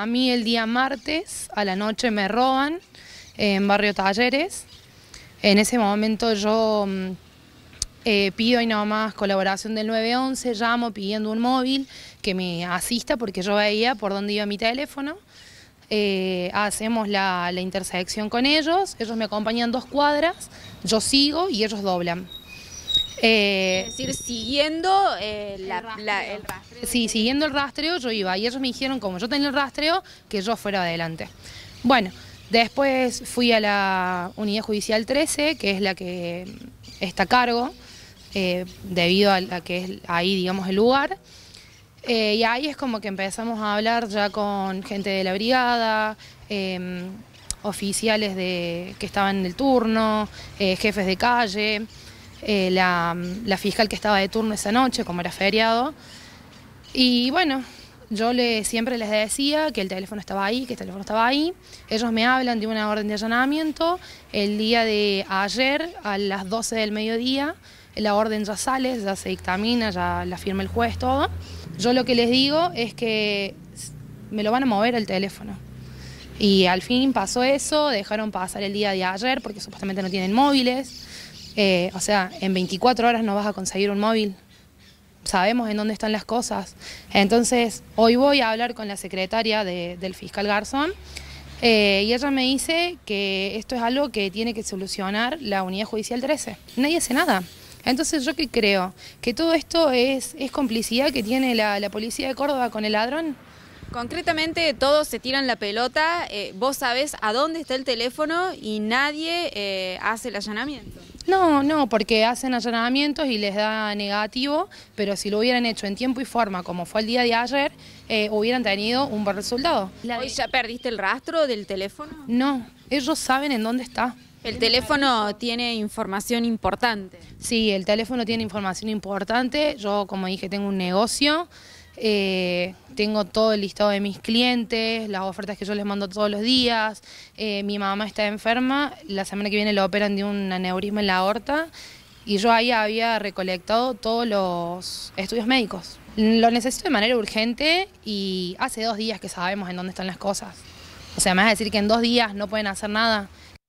A mí el día martes a la noche me roban eh, en Barrio Talleres. En ese momento yo mm, eh, pido y nada más colaboración del 911, llamo pidiendo un móvil que me asista porque yo veía por dónde iba mi teléfono. Eh, hacemos la intersección con ellos, ellos me acompañan dos cuadras, yo sigo y ellos doblan. Eh, es decir, siguiendo eh, el, rastreo, Sí, siguiendo el rastreo yo iba y ellos me dijeron, como yo tenía el rastreo, que yo fuera adelante. Bueno, después fui a la Unidad Judicial 13, que es la que está a cargo, eh, debido a, la que es ahí, digamos, el lugar. y ahí es como que empezamos a hablar ya con gente de la brigada, em, oficiales de, que estaban en el turno, jefes de calle. Eh, la, fiscal que estaba de turno esa noche, como era feriado. Y bueno, yo le, siempre les decía que el teléfono estaba ahí, que el teléfono estaba ahí. Ellos me hablan de una orden de allanamiento. El día de ayer, a las 12 del mediodía, la orden ya sale, ya se dictamina, ya la firma el juez, todo. Yo lo que les digo es que me lo van a mover el teléfono. Y al fin pasó eso, dejaron pasar el día de ayer porque supuestamente no tienen móviles. Eh, o sea, en 24 horas no vas a conseguir un móvil. Sabemos en dónde están las cosas. Entonces, hoy voy a hablar con la secretaria del fiscal Garzón eh, y ella me dice que esto es algo que tiene que solucionar la unidad judicial 13. Nadie hace nada. Entonces, ¿yo qué creo? ¿Que todo esto es, es complicidad que tiene la policía de Córdoba con el ladrón? Concretamente todos se tiran la pelota, eh, vos sabés a dónde está el teléfono y nadie eh, hace el allanamiento. No, no, porque hacen allanamientos y les da negativo, pero si lo hubieran hecho en tiempo y forma, como fue el día de ayer, eh, hubieran tenido un buen resultado. ¿Hoy ya perdiste el rastro del teléfono? No, ellos saben en dónde está. El teléfono tiene información importante. Sí, el teléfono tiene información importante. Yo, como dije, tengo un negocio. Eh, tengo todo el listado de mis clientes, las ofertas que yo les mando todos los días. Eh, mi mamá está enferma, la semana que viene la operan de un aneurisma en la aorta y yo ahí había recolectado todos los estudios médicos. Lo necesito de manera urgente y hace dos días que sabemos en dónde están las cosas. O sea, me vas a decir que en dos días no pueden hacer nada.